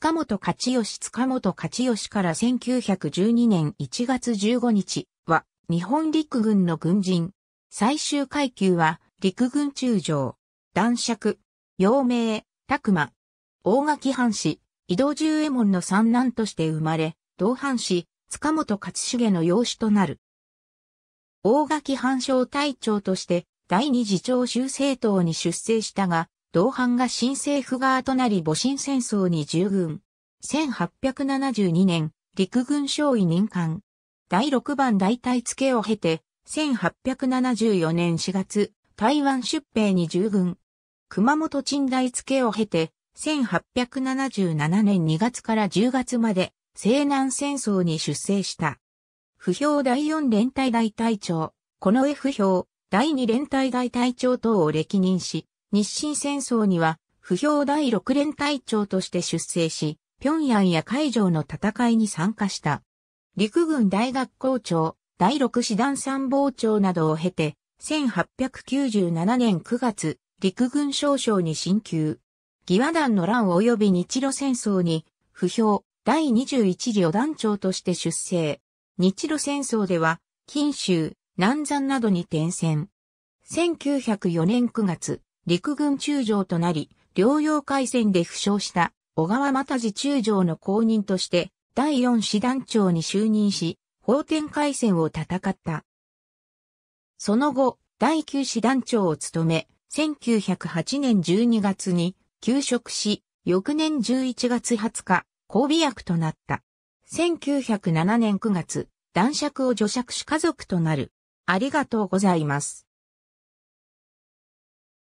塚本勝義塚本勝義から1912年1月15日は日本陸軍の軍人。最終階級は陸軍中将、男爵、陽明、拓馬、大垣藩士、移動十右衛門の三男として生まれ、同藩士、塚本勝重の養子となる。大垣藩省隊長として第二次長州政党に出征したが、同伴が新政府側となり戊辰戦争に従軍。1872年、陸軍少尉任官。第6番大隊付けを経て、1874年4月、台湾出兵に従軍。熊本鎮大付けを経て、1877年2月から10月まで、西南戦争に出征した。不評第4連隊大隊長、この F 評、第2連隊大隊長等を歴任し、日清戦争には、不評第六連隊長として出征し、平壌や海上の戦いに参加した。陸軍大学校長、第六師団参謀長などを経て、1897年9月、陸軍少将に進級。義和団の乱及び日露戦争に、不評、第21旅団長として出征。日露戦争では、近州、南山などに転戦。1904年9月、陸軍中将となり、療養海戦で負傷した小川又次中将の後任として、第4師団長に就任し、法天海戦を戦った。その後、第9師団長を務め、1908年12月に休職し、翌年11月20日、交尾役となった。1907年9月、男爵を助爵し家族となる。ありがとうございます。